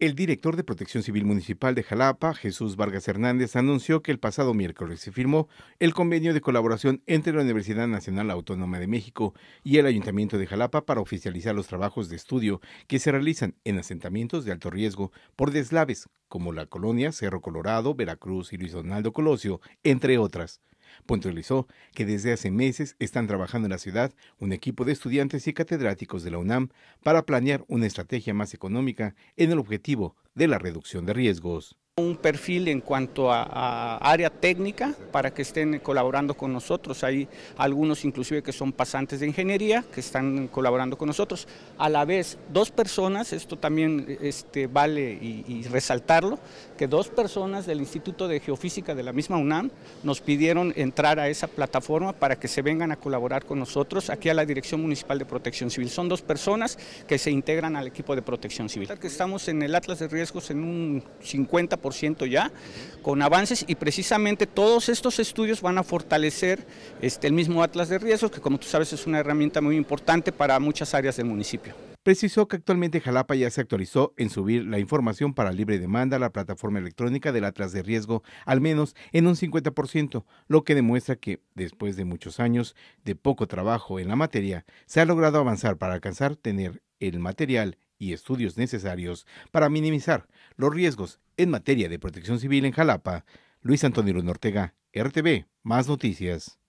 El director de Protección Civil Municipal de Jalapa, Jesús Vargas Hernández, anunció que el pasado miércoles se firmó el convenio de colaboración entre la Universidad Nacional Autónoma de México y el Ayuntamiento de Jalapa para oficializar los trabajos de estudio que se realizan en asentamientos de alto riesgo por deslaves, como la colonia Cerro Colorado, Veracruz y Luis Donaldo Colosio, entre otras. Puntualizó que desde hace meses están trabajando en la ciudad un equipo de estudiantes y catedráticos de la UNAM para planear una estrategia más económica en el objetivo de la reducción de riesgos un perfil en cuanto a, área técnica para que estén colaborando con nosotros. Hay algunos inclusive que son pasantes de ingeniería que están colaborando con nosotros. A la vez, dos personas, esto también este, vale y, y resaltarlo, que dos personas del Instituto de Geofísica de la misma UNAM nos pidieron entrar a esa plataforma para que se vengan a colaborar con nosotros aquí a la Dirección Municipal de Protección Civil. Son dos personas que se integran al equipo de protección civil. Que estamos en el Atlas de Riesgos en un 50% ya, con avances y precisamente todos estos estudios van a fortalecer este, el mismo Atlas de Riesgos, que como tú sabes es una herramienta muy importante para muchas áreas del municipio. Precisó que actualmente Jalapa ya se actualizó en subir la información para libre demanda a la plataforma electrónica del Atlas de Riesgo, al menos en un 50%, lo que demuestra que, después de muchos años de poco trabajo en la materia, se ha logrado avanzar para alcanzar tener el material y estudios necesarios para minimizar los riesgos en materia de protección civil en Jalapa. Luis Antonio Ortega, RTV, más noticias.